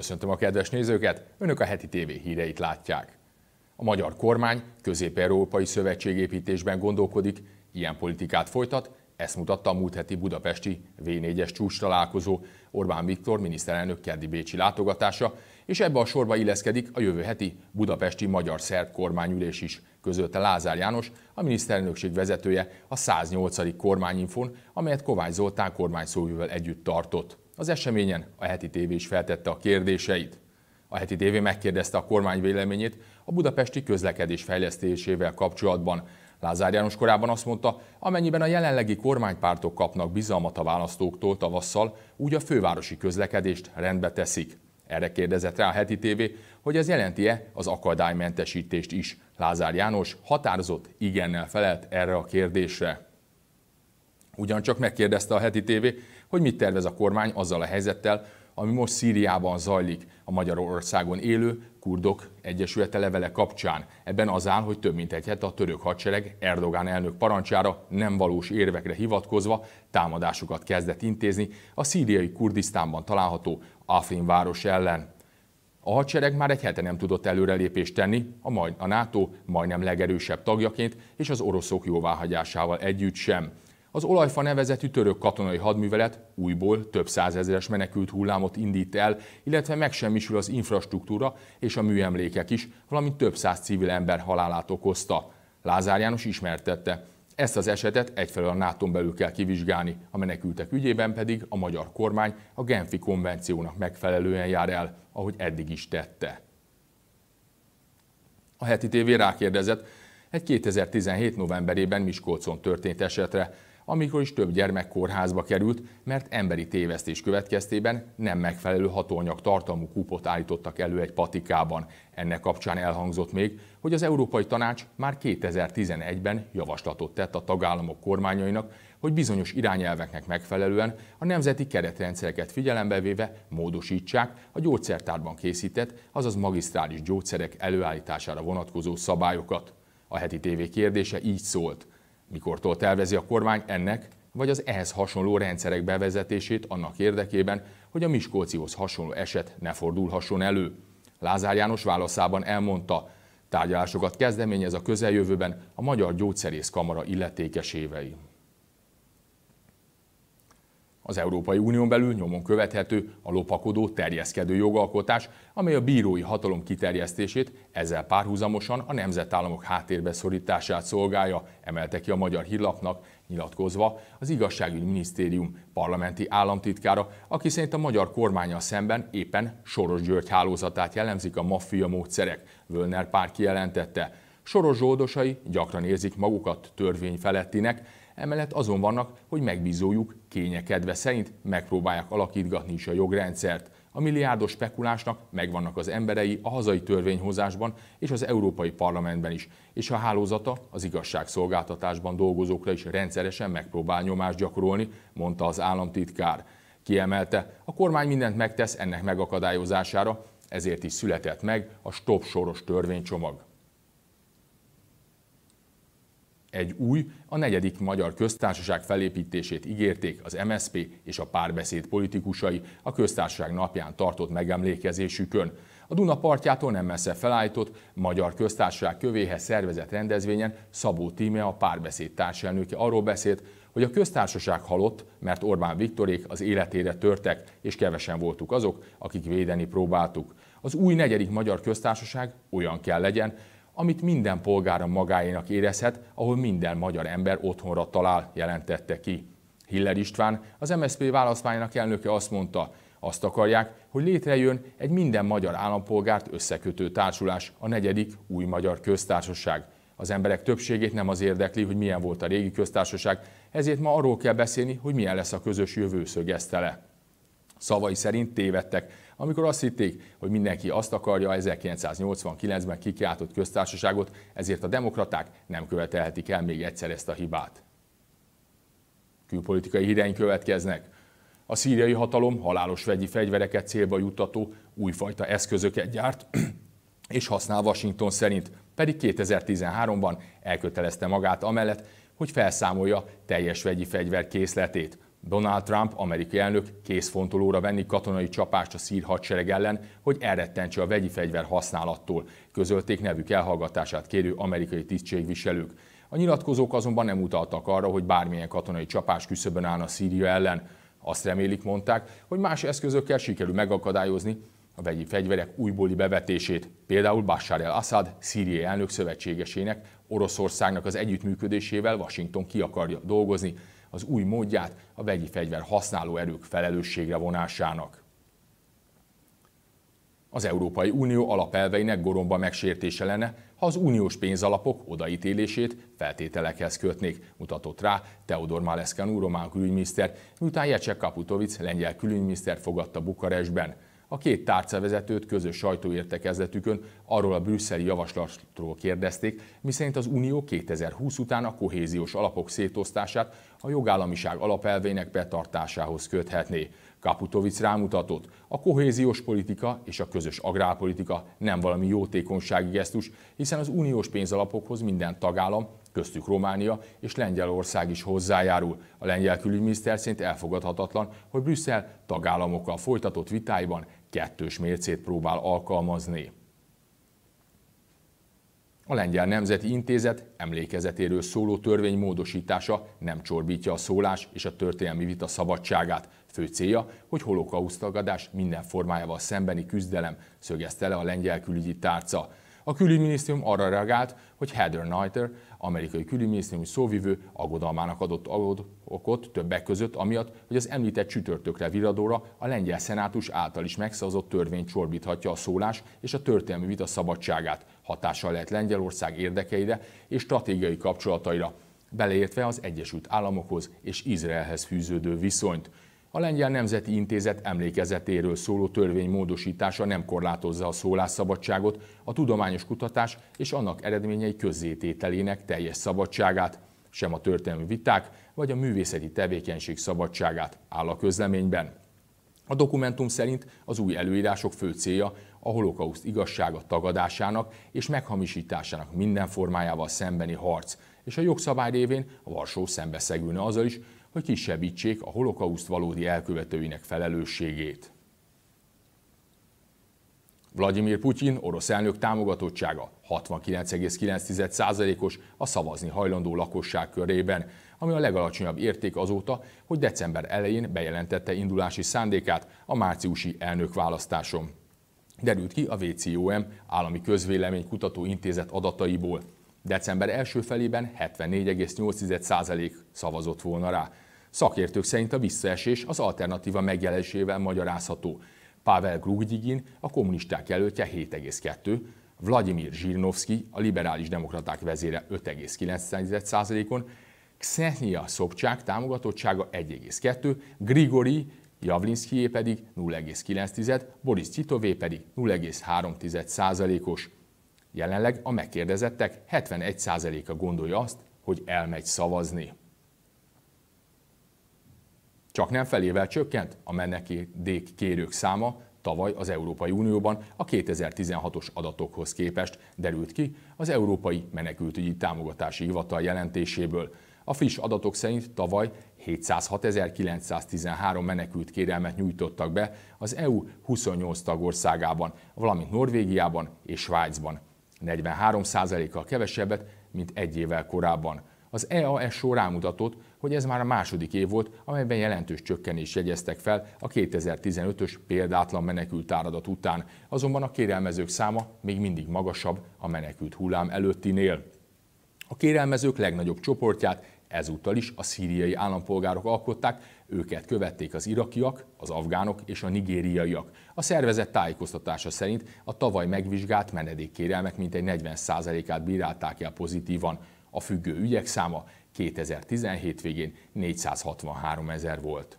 Köszöntöm a kedves nézőket, Önök a heti TV híreit látják. A magyar kormány közép-európai szövetségépítésben gondolkodik, ilyen politikát folytat, ezt mutatta a múlt heti budapesti V4-es csúcs találkozó Orbán Viktor miniszterelnök keddi Bécsi látogatása, és ebbe a sorba illeszkedik a jövő heti budapesti magyar-szerb kormányülés is, közölte Lázár János, a miniszterelnökség vezetője a 108. kormányinfon, amelyet Kovács Zoltán kormányszóvővel együtt tartott. Az eseményen a heti tévé is feltette a kérdéseit. A heti tévé megkérdezte a kormány véleményét a budapesti közlekedés fejlesztésével kapcsolatban. Lázár János korábban azt mondta, amennyiben a jelenlegi kormánypártok kapnak bizalmat a választóktól tavasszal, úgy a fővárosi közlekedést rendbe teszik. Erre kérdezett rá a heti tévé, hogy ez jelenti-e az akadálymentesítést is. Lázár János határozott igennel felelt erre a kérdésre. Ugyancsak megkérdezte a heti tévé, hogy mit tervez a kormány azzal a helyzettel, ami most Szíriában zajlik a Magyarországon élő kurdok egyesülete levele kapcsán. Ebben az áll, hogy több mint egy hete a török hadsereg Erdogán elnök parancsára nem valós érvekre hivatkozva támadásokat kezdett intézni a szíriai Kurdisztánban található Afrin város ellen. A hadsereg már egy hete nem tudott előrelépést tenni, a, majd, a NATO majdnem legerősebb tagjaként és az oroszok jóváhagyásával együtt sem. Az olajfa nevezetű török katonai hadművelet újból több százezeres menekült hullámot indít el, illetve megsemmisül az infrastruktúra és a műemlékek is, valamint több száz civil ember halálát okozta. Lázár János ismertette. Ezt az esetet egyfelől a nato belül kell kivizsgálni, a menekültek ügyében pedig a magyar kormány a Genfi konvenciónak megfelelően jár el, ahogy eddig is tette. A heti tévé rákérdezett egy 2017. novemberében Miskolcon történt esetre, amikor is több gyermek kórházba került, mert emberi tévesztés következtében nem megfelelő hatóanyag tartalmú kupot állítottak elő egy patikában. Ennek kapcsán elhangzott még, hogy az Európai Tanács már 2011-ben javaslatot tett a tagállamok kormányainak, hogy bizonyos irányelveknek megfelelően a nemzeti keretrendszereket figyelembe véve módosítsák a gyógyszertárban készített, azaz magisztrális gyógyszerek előállítására vonatkozó szabályokat. A heti tévé kérdése így szólt mikortól tervezi a kormány ennek vagy az ehhez hasonló rendszerek bevezetését annak érdekében, hogy a Miskolcihoz hasonló eset ne fordulhasson elő. Lázár János válaszában elmondta, tárgyalásokat kezdeményez a közeljövőben a Magyar Gyógyszerész Kamara illetékesévei. Az Európai Unión belül nyomon követhető a lopakodó terjeszkedő jogalkotás, amely a bírói hatalom kiterjesztését, ezzel párhuzamosan a nemzetállamok háttérbe szorítását szolgálja, emelte ki a Magyar Hírlapnak, nyilatkozva az igazságügyi minisztérium parlamenti államtitkára, aki szerint a magyar kormánya szemben éppen Soros György hálózatát jellemzik a maffia módszerek, Völner pár kijelentette. Soros zsoldosai gyakran érzik magukat törvény felettinek, Emellett azon vannak, hogy megbízójuk kényekedve szerint megpróbálják alakítgatni is a jogrendszert. A milliárdos spekulásnak megvannak az emberei a hazai törvényhozásban és az Európai Parlamentben is, és a hálózata az igazságszolgáltatásban dolgozókra is rendszeresen megpróbál nyomást gyakorolni, mondta az államtitkár. Kiemelte, a kormány mindent megtesz ennek megakadályozására, ezért is született meg a Stop Soros törvénycsomag egy új, a negyedik magyar köztársaság felépítését ígérték az MSP és a párbeszéd politikusai a köztársaság napján tartott megemlékezésükön. A Duna partjától nem messze felállított Magyar Köztársaság kövéhez szervezett rendezvényen Szabó Tíme a párbeszéd társelnöke arról beszélt, hogy a köztársaság halott, mert Orbán Viktorék az életére törtek, és kevesen voltuk azok, akik védeni próbáltuk. Az új negyedik magyar köztársaság olyan kell legyen, amit minden polgára magáénak érezhet, ahol minden magyar ember otthonra talál, jelentette ki. Hiller István, az MSZP választmányának elnöke azt mondta, azt akarják, hogy létrejön egy minden magyar állampolgárt összekötő társulás, a negyedik új magyar köztársaság. Az emberek többségét nem az érdekli, hogy milyen volt a régi köztársaság, ezért ma arról kell beszélni, hogy milyen lesz a közös jövő szögezte le. Szavai szerint tévedtek, amikor azt hitték, hogy mindenki azt akarja 1989-ben kikiáltott köztársaságot, ezért a demokraták nem követelhetik el még egyszer ezt a hibát. Külpolitikai híreink következnek. A szíriai hatalom halálos vegyi fegyvereket célba juttató újfajta eszközöket gyárt, és használ Washington szerint, pedig 2013-ban elkötelezte magát amellett, hogy felszámolja teljes vegyi fegyver készletét, Donald Trump, amerikai elnök készfontolóra venni katonai csapást a szír hadsereg ellen, hogy elrettentse a vegyi fegyver használattól, közölték nevük elhallgatását kérő amerikai tisztségviselők. A nyilatkozók azonban nem utaltak arra, hogy bármilyen katonai csapás küszöbön állna Szíria ellen. Azt remélik, mondták, hogy más eszközökkel sikerül megakadályozni a vegyi fegyverek újbóli bevetését, például Bashar el-Assad szíriai elnök szövetségesének, Oroszországnak az együttműködésével Washington ki akarja dolgozni, az új módját a vegyi fegyver használó erők felelősségre vonásának. Az Európai Unió alapelveinek goromba megsértése lenne, ha az uniós pénzalapok odaítélését feltételekhez kötnék, mutatott rá Teodor úr, román külügyminiszter, miután Jacek Kaputovic lengyel külügyminiszter fogadta Bukarestben a két tárcavezetőt közös sajtóértekezletükön arról a brüsszeli javaslatról kérdezték, miszerint az Unió 2020 után a kohéziós alapok szétosztását a jogállamiság alapelveinek betartásához köthetné. Kaputovic rámutatott, a kohéziós politika és a közös agrárpolitika nem valami jótékonysági gesztus, hiszen az uniós pénzalapokhoz minden tagállam köztük Románia és Lengyelország is hozzájárul. A lengyel külügyminiszter szerint elfogadhatatlan, hogy Brüsszel tagállamokkal folytatott vitáiban kettős mércét próbál alkalmazni. A Lengyel Nemzeti Intézet emlékezetéről szóló törvény módosítása nem csorbítja a szólás és a történelmi vita szabadságát. Fő célja, hogy holokausztagadás minden formájával szembeni küzdelem, szögezte le a lengyel külügyi tárca. A külügyminisztérium arra reagált, hogy Heather Neiter, amerikai külügyminisztérium szóvivő aggodalmának adott okot többek között, amiatt, hogy az említett csütörtökre viradóra a lengyel szenátus által is megszavazott törvény csorbíthatja a szólás és a történelmi vita szabadságát, hatással lehet Lengyelország érdekeire és stratégiai kapcsolataira, beleértve az Egyesült Államokhoz és Izraelhez fűződő viszonyt. A Lengyel Nemzeti Intézet emlékezetéről szóló törvény módosítása nem korlátozza a szólásszabadságot, a tudományos kutatás és annak eredményei közzétételének teljes szabadságát, sem a történelmi viták vagy a művészeti tevékenység szabadságát áll a közleményben. A dokumentum szerint az új előírások fő célja a holokauszt igazsága tagadásának és meghamisításának minden formájával szembeni harc, és a jogszabály révén a Varsó szembeszegülne azzal is, hogy kisebbítsék a holokauszt valódi elkövetőinek felelősségét. Vladimir Putyin orosz elnök támogatottsága 69,9%-os a szavazni hajlandó lakosság körében, ami a legalacsonyabb érték azóta, hogy december elején bejelentette indulási szándékát a márciusi elnökválasztáson. Derült ki a VCOM állami közvélemény kutató intézet adataiból. December első felében 74,8% szavazott volna rá. Szakértők szerint a visszaesés az alternatíva megjelenésével magyarázható. Pavel Grugdigin, a kommunisták jelöltje 7,2, Vladimir Zsirnovszki, a liberális demokraták vezére 5,9%-on, Xenia Szobcsák támogatottsága 1,2, Grigori Javlinszkijé pedig 0,9, Boris Citové pedig 0,3%-os. Jelenleg a megkérdezettek 71%-a gondolja azt, hogy elmegy szavazni. Csak nem felével csökkent a menekidék kérők száma tavaly az Európai Unióban a 2016-os adatokhoz képest derült ki az Európai Menekültügyi Támogatási Hivatal jelentéséből. A friss adatok szerint tavaly 706.913 menekült kérelmet nyújtottak be az EU 28 tagországában, valamint Norvégiában és Svájcban. 43%-kal kevesebbet, mint egy évvel korábban. Az EASO rámutatott, hogy ez már a második év volt, amelyben jelentős csökkenés jegyeztek fel a 2015-ös példátlan menekült áradat után, azonban a kérelmezők száma még mindig magasabb a menekült hullám előttinél. A kérelmezők legnagyobb csoportját ezúttal is a szíriai állampolgárok alkották, őket követték az irakiak, az afgánok és a nigériaiak. A szervezet tájékoztatása szerint a tavaly megvizsgált menedékkérelmek mintegy 40%-át bírálták el pozitívan. A függő ügyek száma 2017 végén 463 ezer volt.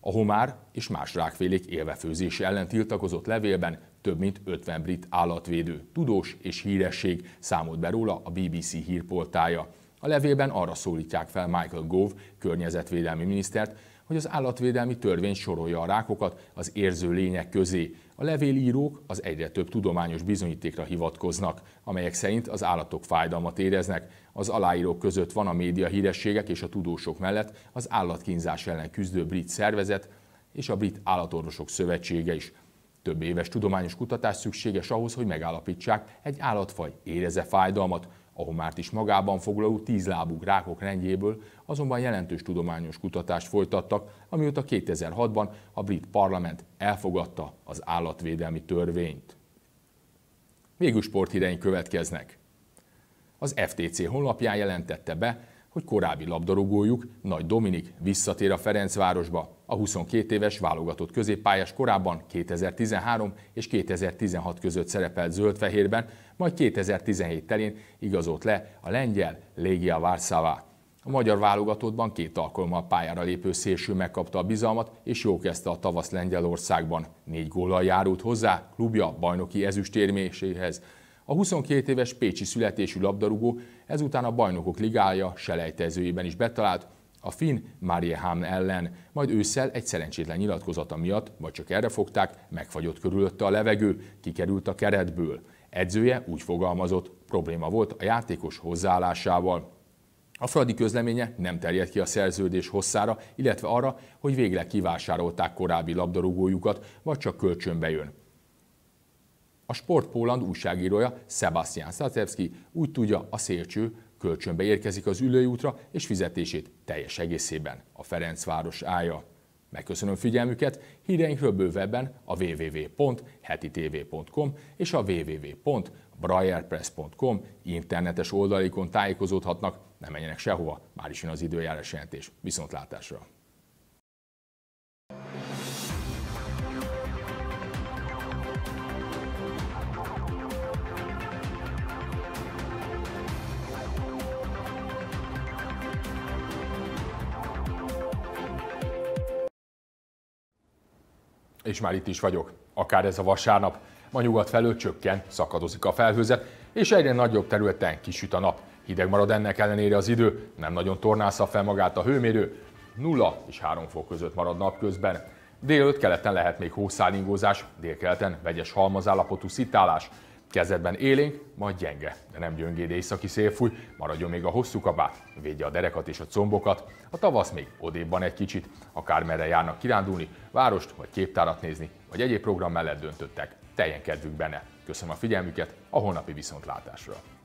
A homár és más rákfélék élvefőzés ellen tiltakozott levélben több mint 50 brit állatvédő, tudós és híresség számolt be róla a BBC hírportája. A levélben arra szólítják fel Michael Gove környezetvédelmi minisztert, hogy az állatvédelmi törvény sorolja a rákokat az érző lények közé. A levélírók az egyre több tudományos bizonyítékra hivatkoznak, amelyek szerint az állatok fájdalmat éreznek. Az aláírók között van a média hírességek és a tudósok mellett az állatkínzás ellen küzdő brit szervezet és a Brit Állatorvosok Szövetsége is. Több éves tudományos kutatás szükséges ahhoz, hogy megállapítsák, egy állatfaj éreze fájdalmat, a homárt is magában foglaló tízlábú rákok rendjéből azonban jelentős tudományos kutatást folytattak, amióta 2006-ban a brit parlament elfogadta az állatvédelmi törvényt. Végül sporthíreink következnek. Az FTC honlapján jelentette be, hogy korábbi labdarúgójuk Nagy Dominik visszatér a Ferencvárosba, a 22 éves válogatott középpályás korábban 2013 és 2016 között szerepelt zöldfehérben, majd 2017 telén igazolt le a lengyel Légia Várszává. A magyar válogatottban két alkalommal pályára lépő szélső megkapta a bizalmat, és jó kezdte a tavasz Lengyelországban. Négy góllal járult hozzá klubja bajnoki ezüstérméséhez. A 22 éves pécsi születésű labdarúgó ezután a Bajnokok Ligája selejtezőjében is betalált, a finn Ham ellen, majd ősszel egy szerencsétlen nyilatkozata miatt, vagy csak erre fogták, megfagyott körülötte a levegő, kikerült a keretből. Edzője úgy fogalmazott, probléma volt a játékos hozzáállásával. A Fradi közleménye nem terjed ki a szerződés hosszára, illetve arra, hogy végleg kivásárolták korábbi labdarúgójukat, vagy csak kölcsönbe jön. A Sport Póland újságírója Sebastian Szatevski úgy tudja, a szélcső kölcsönbe érkezik az útra, és fizetését teljes egészében a Ferencváros állja. Megköszönöm figyelmüket, híreinkről bővebben a www.hetitv.com és a www.briarpress.com internetes oldalikon tájékozódhatnak, ne menjenek sehova, már is jön az időjárás jelentés. Viszontlátásra! És már itt is vagyok. Akár ez a vasárnap. Ma nyugat felől csökken, szakadozik a felhőzet, és egyre nagyobb területen kisüt a nap. Hideg marad ennek ellenére az idő, nem nagyon tornázza fel magát a hőmérő, 0 és 3 fok között marad napközben. Délőtt keleten lehet még hószálingózás, délkeleten vegyes halmazállapotú szitálás, Kezedben élénk, majd gyenge, de nem gyöngéd északi szélfúj, maradjon még a hosszú kabát, védje a derekat és a combokat. A tavasz még odébban egy kicsit, akár merre járnak kirándulni, várost vagy képtárat nézni, vagy egyéb program mellett döntöttek. Teljen kedvük benne. Köszönöm a figyelmüket, a holnapi viszontlátásra!